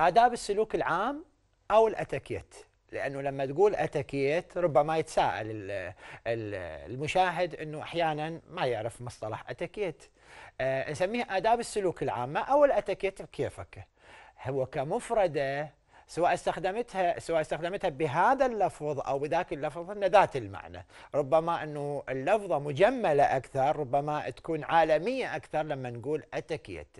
آداب السلوك العام أو الأتكيت لأنه لما تقول أتكيت ربما يتساءل المشاهد أنه أحيانا ما يعرف مصطلح أتكيت أه نسميه آداب السلوك العامة أو الأتكيت بكيفك هو كمفردة سواء استخدمتها سواء استخدمتها بهذا اللفظ او بذاك اللفظ ان ذات المعنى، ربما انه اللفظه مجمله اكثر، ربما تكون عالميه اكثر لما نقول اتكيت.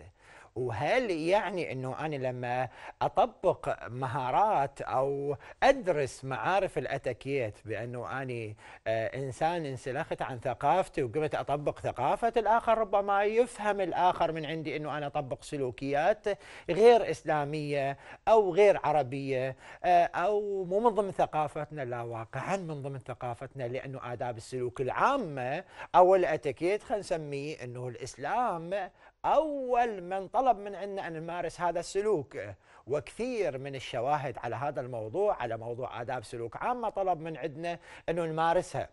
وهل يعني انه انا لما اطبق مهارات او ادرس معارف الاتيكيت بانه اني آه، انسان انسلخت عن ثقافتي وقمت اطبق ثقافه الاخر ربما يفهم الاخر من عندي انه انا اطبق سلوكيات غير اسلاميه او غير عربيه آه، او مو من ضمن ثقافتنا لا واقعا من ضمن ثقافتنا لانه اداب السلوك العامه او الاتيكيت خلينا نسميه انه الاسلام أول من طلب من عنا أن نمارس هذا السلوك وكثير من الشواهد على هذا الموضوع على موضوع آداب سلوك عامة طلب من عندنا أنه نمارسها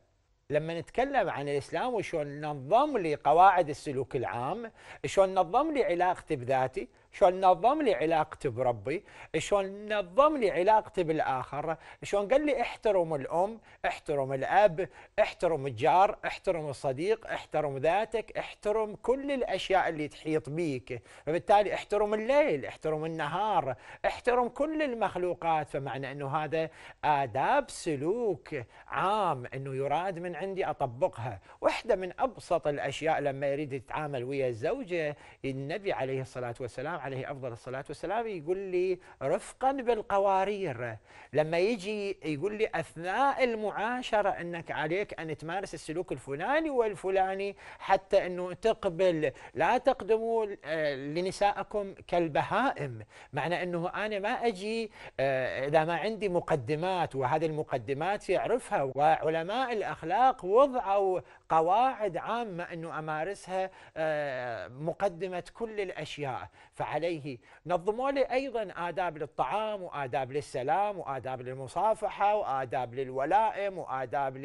لما نتكلم عن الإسلام وشون نظم لي قواعد السلوك العام شون نظم لي علاقتي بذاتي شلون نظم لي علاقتي بربي شلون نظم لي علاقتي بالآخر شلون قال لي احترم الأم احترم الأب احترم الجار احترم الصديق احترم ذاتك احترم كل الأشياء اللي تحيط بيك فبالتالي احترم الليل احترم النهار احترم كل المخلوقات فمعنى أنه هذا آداب سلوك عام أنه يراد من عندي أطبقها واحدة من أبسط الأشياء لما يريد يتعامل ويا الزوجة النبي عليه الصلاة والسلام عليه افضل الصلاه والسلام يقول لي رفقا بالقوارير لما يجي يقول لي اثناء المعاشره انك عليك ان تمارس السلوك الفلاني والفلاني حتى انه تقبل لا تقدموا آه، لنسائكم كالبهائم معنى انه انا ما اجي آه، اذا ما عندي مقدمات وهذه المقدمات يعرفها وعلماء الاخلاق وضعوا قواعد عامه انه امارسها آه، مقدمه كل الاشياء فعلى عليه نظموا له أيضا آداب للطعام وآداب للسلام وآداب للمصافحة وآداب للولائم وآداب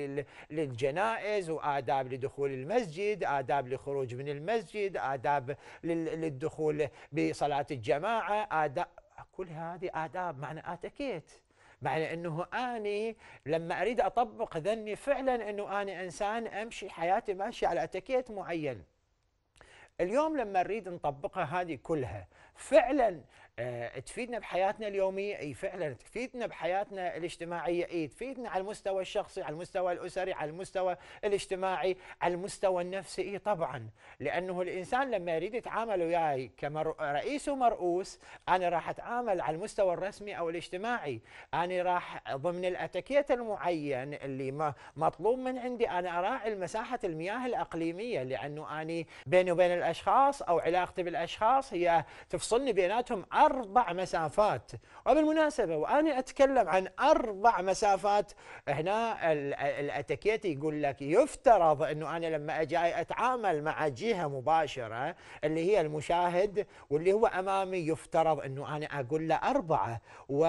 للجنائز وآداب لدخول المسجد آداب للخروج من المسجد آداب للدخول بصلاة الجماعة آداب كل هذه آداب معنى آتكيت معنى انه اني لما اريد اطبق ذني فعلا انه أنا انسان امشي حياتي ماشي على اتكيت معين اليوم لما نريد نطبقها هذه كلها فعلا آه، تفيدنا بحياتنا اليوميه اي فعلا تفيدنا بحياتنا الاجتماعيه اي تفيدنا على المستوى الشخصي على المستوى الاسري على المستوى الاجتماعي على المستوى النفسي اي طبعا لانه الانسان لما يريد يتعامل وياي كرئيس ومرؤوس انا راح اتعامل على المستوى الرسمي او الاجتماعي انا راح ضمن الاتكيت المعين اللي مطلوب من عندي انا اراعي مساحه المياه الاقليميه لانه اني بيني وبين الاشخاص او علاقتي بالاشخاص هي تفصلني بيناتهم أربع مسافات وبالمناسبة وأنا أتكلم عن أربع مسافات هنا الأتكيت يقول لك يفترض أنه أنا لما أجي أتعامل مع جهة مباشرة اللي هي المشاهد واللي هو أمامي يفترض أنه أنا أقول له أربعة و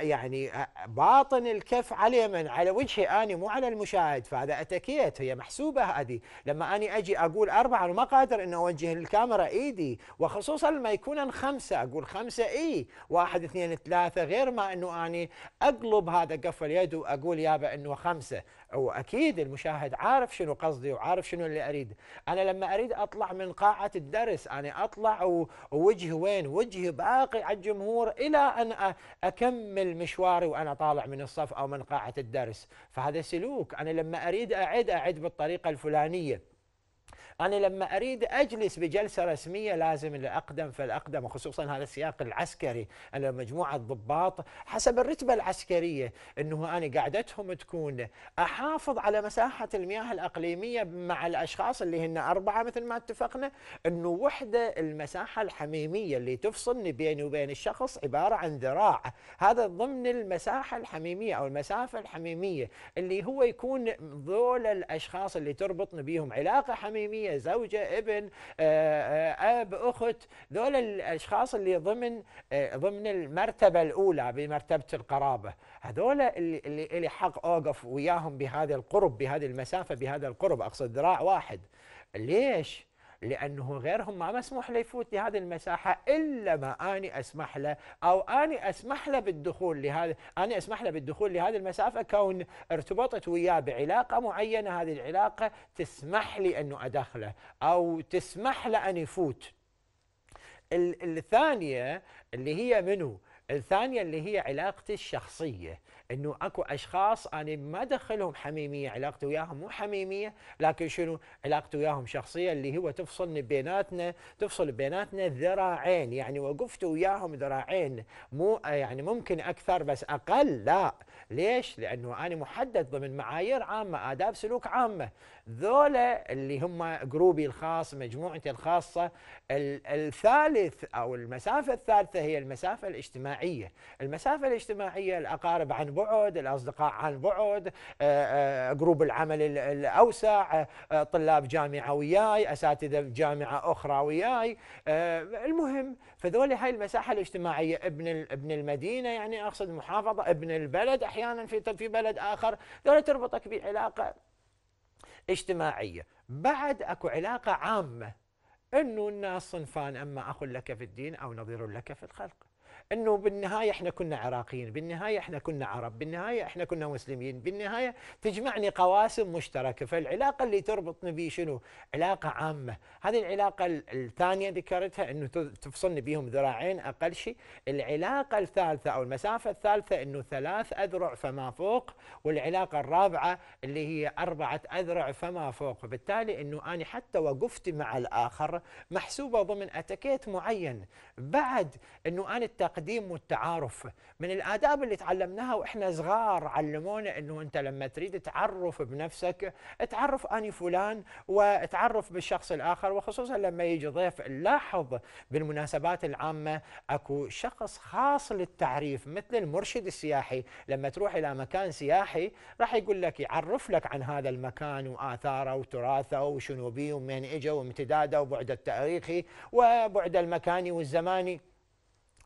يعني باطن الكف على من على وجهي أنا مو على المشاهد فهذا أتكيت هي محسوبة هذه لما أنا أجي أقول أربعة أنا ما قادر أن أوجه الكاميرا إيدي وخصوصا لما يكون خمسة اقول خمسه اي واحد اثنين ثلاثه غير ما انه اني اقلب هذا قفل يد واقول يابا انه خمسه واكيد المشاهد عارف شنو قصدي وعارف شنو اللي اريد انا لما اريد اطلع من قاعه الدرس انا اطلع ووجهي وين وجهي باقي على الجمهور الى ان اكمل مشواري وانا طالع من الصف او من قاعه الدرس فهذا سلوك انا لما اريد اعد اعد بالطريقه الفلانيه أنا لما أريد أجلس بجلسة رسمية لازم الأقدم فالأقدم وخصوصا هذا السياق العسكري أنا مجموعة ضباط حسب الرتبة العسكرية أنه أنا قعدتهم تكون أحافظ على مساحة المياه الأقليمية مع الأشخاص اللي هن أربعة مثل ما اتفقنا أنه وحدة المساحة الحميمية اللي تفصلني بيني وبين الشخص عبارة عن ذراع هذا ضمن المساحة الحميمية أو المسافة الحميمية اللي هو يكون ذول الأشخاص اللي تربطني بيهم علاقة حميمية هي زوجة ابن آه، آه، أب أخت ذول الأشخاص اللي ضمن آه، ضمن المرتبة الأولى بمرتبة القرابة هذول اللي, اللي حق أوقف وياهم بهذا القرب بهذه المسافة بهذا القرب أقصد ذراع واحد ليش؟ لأنه غيرهم ما مسموح له يفوت لهذه المساحة إلا ما أني أسمح له أو أني أسمح له بالدخول لهذا أني أسمح له بالدخول لهذه المسافة كون ارتبطت وياه بعلاقة معينة هذه العلاقة تسمح لي أنه أدخله أو تسمح له أن يفوت الثانية اللي هي منو؟ الثانية اللي هي علاقتي الشخصية انه اكو اشخاص انا ما دخلهم حميميه علاقتي وياهم مو حميميه لكن شنو علاقتي وياهم شخصيه اللي هو تفصلني بيناتنا تفصل بيناتنا ذراعين يعني وقفت وياهم ذراعين مو يعني ممكن اكثر بس اقل لا ليش؟ لانه انا محدد ضمن معايير عامه اداب سلوك عامه ذولا اللي هم جروبي الخاص مجموعتي الخاصه الثالث او المسافه الثالثه هي المسافه الاجتماعيه المسافه الاجتماعيه الاقارب عن بعد بعد الأصدقاء عن بعد آه، آه، جروب العمل الأوسع آه، طلاب جامعة وياي أساتذة جامعة أخرى وياي المهم فذول هاي المساحة الاجتماعية ابن ابن المدينة يعني أقصد محافظة ابن البلد أحيانا في في بلد آخر ذول تربطك بعلاقة اجتماعية بعد أكو علاقة عامة أنه الناس صنفان أما أخ لك في الدين أو نظير لك في الخلق انه بالنهايه احنا كنا عراقيين، بالنهايه احنا كنا عرب، بالنهايه احنا كنا مسلمين، بالنهايه تجمعني قواسم مشتركه، فالعلاقه اللي تربطني به شنو؟ علاقه عامه، هذه العلاقه الثانيه ذكرتها انه تفصلني بهم ذراعين اقل شيء، العلاقه الثالثه او المسافه الثالثه انه ثلاث اذرع فما فوق، والعلاقه الرابعه اللي هي اربعه اذرع فما فوق، فبالتالي انه انا حتى وقفتي مع الاخر محسوبه ضمن اتكيت معين، بعد انه انا التقدير التقديم والتعارف من الآداب اللي تعلمناها وإحنا صغار علمونا أنه أنت لما تريد تعرف بنفسك تعرف أني فلان وتعرف بالشخص الآخر وخصوصا لما يجي ضيف نلاحظ بالمناسبات العامة أكو شخص خاص للتعريف مثل المرشد السياحي لما تروح إلى مكان سياحي راح يقول لك يعرف لك عن هذا المكان وآثاره وتراثه وشنو بيه ومن إجا وامتداده وبعد التاريخي وبعد المكاني والزماني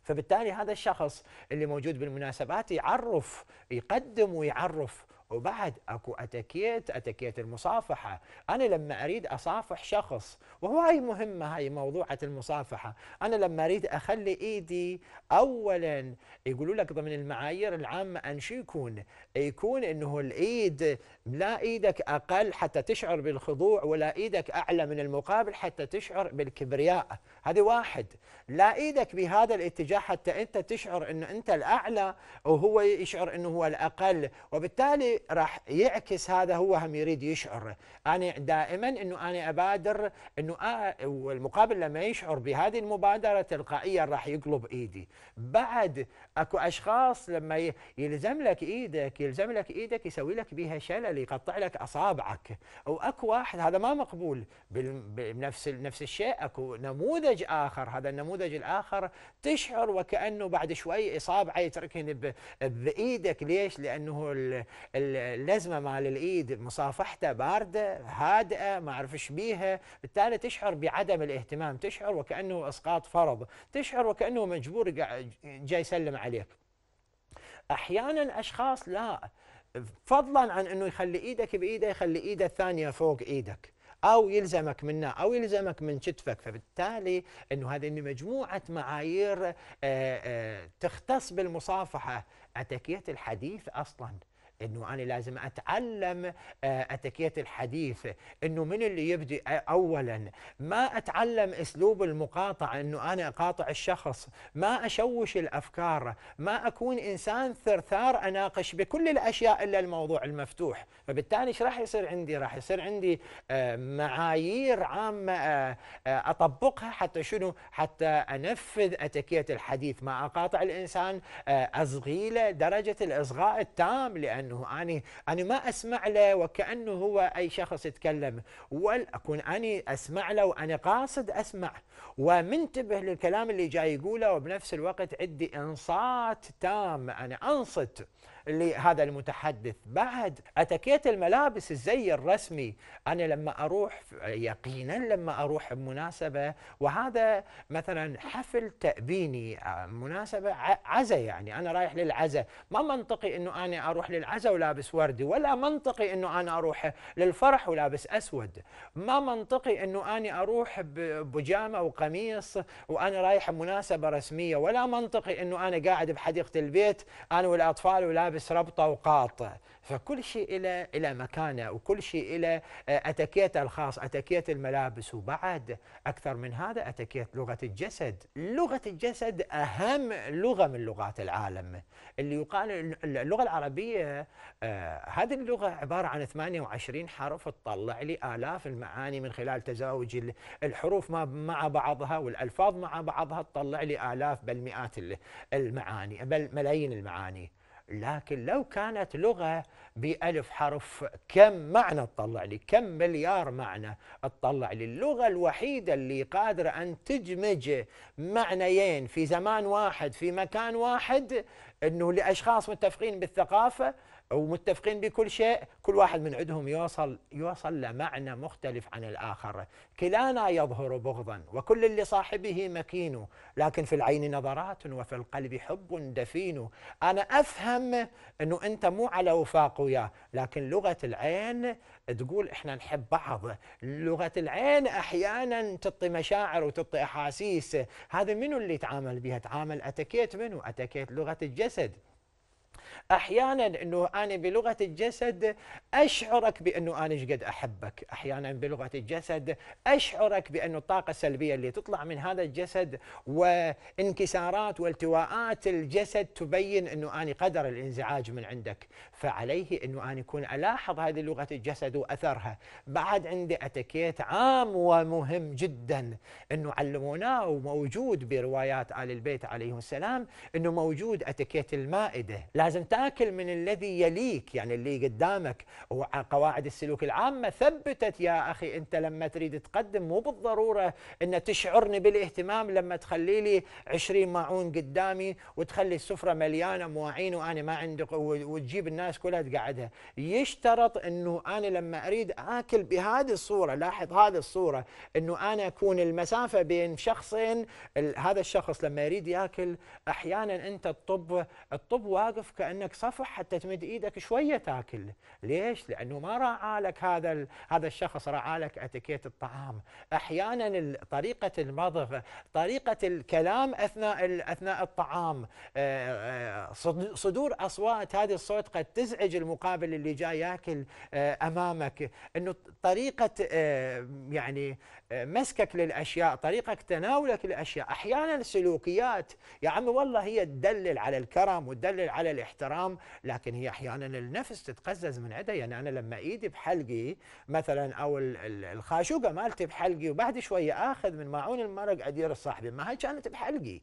فبالتالي هذا الشخص اللي موجود بالمناسبات يعرف يقدم ويعرف وبعد اكو اتكيت اتكيت المصافحه انا لما اريد اصافح شخص وهو هاي مهمه هاي موضوعه المصافحه انا لما اريد اخلي ايدي اولا يقولوا لك ضمن المعايير العامه ان شو يكون يكون انه الايد لا ايدك اقل حتى تشعر بالخضوع ولا ايدك اعلى من المقابل حتى تشعر بالكبرياء هذه واحد لا ايدك بهذا الاتجاه حتى انت تشعر انه انت الاعلى وهو يشعر انه هو الاقل وبالتالي راح يعكس هذا هو هم يريد يشعر انا دائما انه انا ابادر انه آه والمقابل لما يشعر بهذه المبادره تلقائيا راح يقلب ايدي بعد اكو اشخاص لما يلزم لك ايدك يلزم لك ايدك يسوي لك بها شلل يقطع لك اصابعك او اكو واحد هذا ما مقبول بنفس نفس الشيء اكو نموذج نموذج آخر هذا النموذج الآخر تشعر وكأنه بعد شوي إصابعه يتركن بإيدك ليش لأنه اللزمة مال الإيد مصافحته باردة هادئة ما اعرف ايش بيها بالتالي تشعر بعدم الاهتمام تشعر وكأنه إسقاط فرض تشعر وكأنه مجبور جاي يسلم عليك أحيانا أشخاص لا فضلا عن أنه يخلي إيدك بإيده يخلي إيده الثانية فوق إيدك أو يلزمك منه أو يلزمك من كتفك فبالتالي أنه هذه مجموعة معايير آه، آه، تختص بالمصافحة اتكيت الحديث أصلاً انه انا لازم اتعلم آه، اتكيه الحديث انه من اللي يبدي اولا ما اتعلم اسلوب المقاطعه انه انا اقاطع الشخص ما اشوش الافكار ما اكون انسان ثرثار اناقش بكل الاشياء الا الموضوع المفتوح فبالتالي ايش راح يصير عندي راح يصير عندي آه، معايير عامه آه، اطبقها حتى شنو حتى انفذ اتكيه الحديث ما اقاطع الانسان اصغيله درجه الاصغاء التام لان انه اني انا ما اسمع له وكانه هو اي شخص يتكلم أكون اني اسمع له وانا قاصد اسمع ومنتبه للكلام اللي جاي يقوله وبنفس الوقت عندي انصات تام انا انصت لهذا المتحدث بعد اتكيت الملابس الزي الرسمي انا لما اروح يقينا لما اروح بمناسبه وهذا مثلا حفل تابيني آه، مناسبه عزا يعني انا رايح للعزا ما منطقي انه انا اروح للعزا ولابس وردي ولا منطقي انه انا اروح للفرح ولابس اسود ما منطقي انه انا اروح بجامه وقميص وانا رايح مناسبه رسميه ولا منطقي انه انا قاعد بحديقه البيت انا والاطفال ولابس لابس ربطه وقاط فكل شيء إلى إلى مكانه وكل شيء إلى آه، أتكيت الخاص أتكيت الملابس وبعد أكثر من هذا أتكيت لغة الجسد لغة الجسد أهم لغة من لغات العالم اللي يقال اللغة العربية آه، هذه اللغة عبارة عن 28 حرف تطلع لي آلاف المعاني من خلال تزاوج الحروف مع بعضها والألفاظ مع بعضها تطلع لي آلاف بل مئات المعاني بل ملايين المعاني لكن لو كانت لغة بألف حرف كم معنى تطلع لي كم مليار معنى تطلع لي اللغة الوحيدة اللي قادرة أن تدمج معنيين في زمان واحد في مكان واحد أنه لأشخاص متفقين بالثقافة ومتفقين بكل شيء كل واحد من عندهم يوصل يوصل لمعنى مختلف عن الآخر كلانا يظهر بغضا وكل لصاحبه مكين لكن في العين نظرات وفي القلب حب دفين أنا أفهم أنه أنت مو على وفاق وياه لكن لغة العين تقول إحنا نحب بعض لغة العين أحيانا تعطي مشاعر وتعطي أحاسيس هذا منو اللي تعامل بها تعامل أتكيت منو أتكيت لغة الجسد احيانا انه انا بلغه الجسد اشعرك بانه انا ايش قد احبك احيانا بلغه الجسد اشعرك بانه الطاقه السلبيه اللي تطلع من هذا الجسد وانكسارات والتواءات الجسد تبين انه انا قدر الانزعاج من عندك فعليه انه انا اكون الاحظ هذه لغه الجسد واثرها بعد عندي اتكيت عام ومهم جدا انه علموناه وموجود بروايات ال البيت عليه السلام انه موجود اتكيت المائده لازم تاكل من الذي يليك يعني اللي قدامك وقواعد السلوك العامه ثبتت يا اخي انت لما تريد تقدم مو بالضروره ان تشعرني بالاهتمام لما تخلي لي 20 ماعون قدامي وتخلي السفره مليانه مواعين وانا ما عندي وتجيب الناس كلها تقعدها يشترط انه انا لما اريد اكل بهذه الصوره لاحظ هذه الصوره انه انا اكون المسافه بين شخصين هذا الشخص لما يريد ياكل احيانا انت الطب الطب واقف كانه انك صفح حتى تمد ايدك شويه تاكل ليش لانه ما راعى لك هذا هذا الشخص راعى لك اتيكيت الطعام احيانا طريقه المضغ طريقه الكلام اثناء اثناء الطعام آه، آه، صدور اصوات هذه الصوت قد تزعج المقابل اللي جاي ياكل آه، امامك انه طريقه يعني مسكك للاشياء طريقه تناولك للاشياء احيانا سلوكيات يا عمي والله هي تدلل على الكرم وتدلل على الاحترام واحترام لكن هي احيانا النفس تتقزز من عندها يعني انا لما ايدي بحلقي مثلا او الخاشوقه مالتي بحلقي وبعد شويه اخذ من معون المرق ادير صاحبي ما هي كانت بحلقي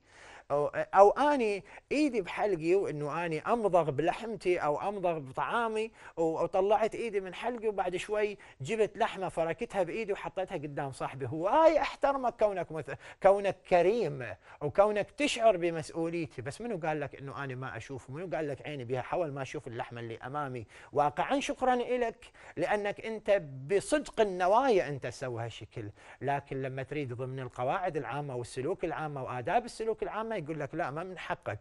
أو, أو أني إيدي بحلقي وإنه أني أمضغ بلحمتي أو أمضغ بطعامي وطلعت إيدي من حلقي وبعد شوي جبت لحمة فركتها بإيدي وحطيتها قدام صاحبي هو آي آه، أحترمك كونك مثل كونك كريم وكونك تشعر بمسؤوليتي بس منو قال لك إنه أنا ما أشوف منو قال لك عيني بها حول ما أشوف اللحمة اللي أمامي واقعا شكرا لك لأنك أنت بصدق النوايا أنت تسوي هالشكل لكن لما تريد ضمن القواعد العامة والسلوك العامة وآداب السلوك العامة يقول لك لا ما من حقك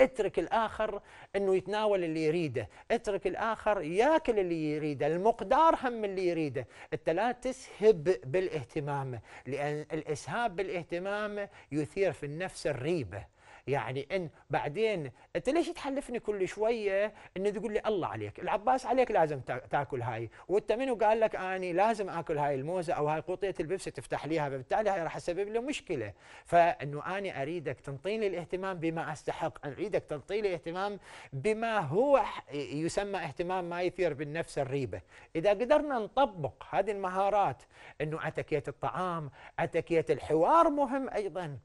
اترك الآخر أنه يتناول اللي يريده اترك الآخر ياكل اللي يريده المقدار هم اللي يريده أنت لا تسهب بالاهتمام لأن الإسهاب بالاهتمام يثير في النفس الريبة يعني ان بعدين انت ليش تحلفني كل شويه ان تقول لي الله عليك العباس عليك لازم تاكل هاي وانت منو قال لك اني لازم اكل هاي الموزه او هاي قوطيه البيبسي تفتح ليها فبالتالي هاي راح تسبب لي مشكله فانه اني اريدك تنطيني الاهتمام بما استحق اريدك تنطيني اهتمام بما هو يسمى اهتمام ما يثير بالنفس الريبه اذا قدرنا نطبق هذه المهارات انه اتكيت الطعام اتكيت الحوار مهم ايضا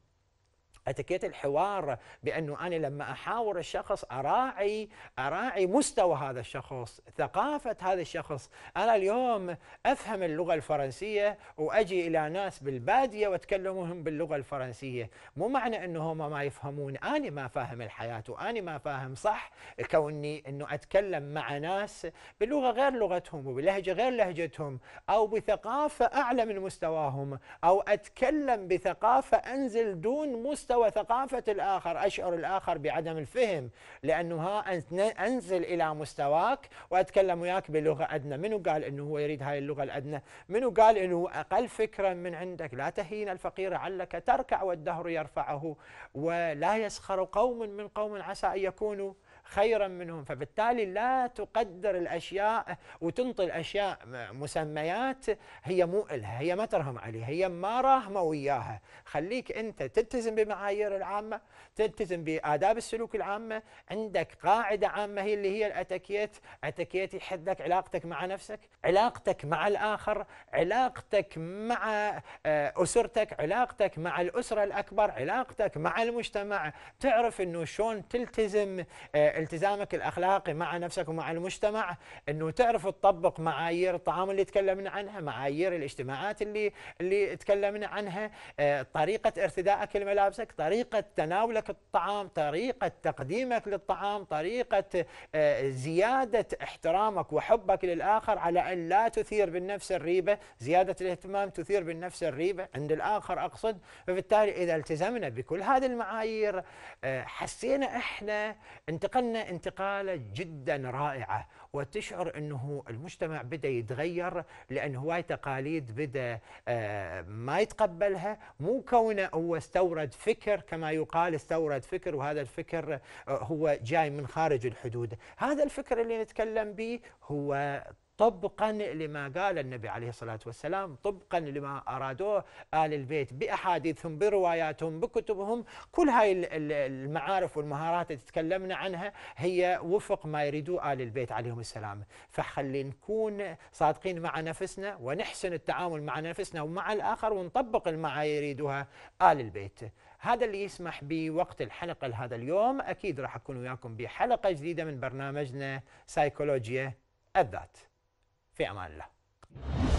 اتيكيت الحوار بانه انا لما احاور الشخص اراعي اراعي مستوى هذا الشخص، ثقافه هذا الشخص، انا اليوم افهم اللغه الفرنسيه واجي الى ناس بالباديه واتكلمهم باللغه الفرنسيه، مو معنى انه هم ما يفهمون، انا ما فاهم الحياه وانا ما فاهم صح كوني انه اتكلم مع ناس بلغه غير لغتهم وبلهجه غير لهجتهم او بثقافه اعلى من مستواهم او اتكلم بثقافه انزل دون مستوى مستوى ثقافة الآخر أشعر الآخر بعدم الفهم لأنه ها أنزل إلى مستواك وأتكلم وياك بلغة أدنى منو قال أنه هو يريد هاي اللغة الأدنى منو قال أنه أقل فكرة من عندك لا تهين الفقير علك تركع والدهر يرفعه ولا يسخر قوم من قوم عسى أن يكونوا خيرا منهم فبالتالي لا تقدر الأشياء وتنطي الأشياء مسميات هي مو إلها هي ما ترهم عليها هي ما راهمة وياها خليك أنت تلتزم بمعايير العامة تلتزم بآداب السلوك العامة عندك قاعدة عامة هي اللي هي الأتكيت أتكيت لك علاقتك مع نفسك علاقتك مع الآخر علاقتك مع آه، أسرتك علاقتك مع الأسرة الأكبر علاقتك مع المجتمع تعرف أنه شلون تلتزم آه، التزامك الاخلاقي مع نفسك ومع المجتمع انه تعرف تطبق معايير الطعام اللي تكلمنا عنها، معايير الاجتماعات اللي اللي تكلمنا عنها، آه، طريقه ارتدائك لملابسك، طريقه تناولك الطعام، طريقه تقديمك للطعام، طريقه آه، زياده احترامك وحبك للاخر على ان لا تثير بالنفس الريبه، زياده الاهتمام تثير بالنفس الريبه عند الاخر اقصد، فبالتالي اذا التزمنا بكل هذه المعايير آه، حسينا احنا انتقلنا اذا انتقاله جدا رائعه وتشعر انه المجتمع بدا يتغير لان هواي تقاليد بدا آه، ما يتقبلها مو كونه هو استورد فكر كما يقال استورد فكر وهذا الفكر آه، هو جاي من خارج الحدود هذا الفكر اللي نتكلم به هو طبقا لما قال النبي عليه الصلاة والسلام طبقا لما أرادوه آل البيت بأحاديثهم برواياتهم بكتبهم كل هاي المعارف والمهارات اللي تكلمنا عنها هي وفق ما يريدوه آل البيت عليهم السلام فخلي نكون صادقين مع نفسنا ونحسن التعامل مع نفسنا ومع الآخر ونطبق المعايير يريدوها آل البيت هذا اللي يسمح بوقت الحلقة لهذا اليوم أكيد راح أكون وياكم بحلقة جديدة من برنامجنا سايكولوجيا الذات في أمان الله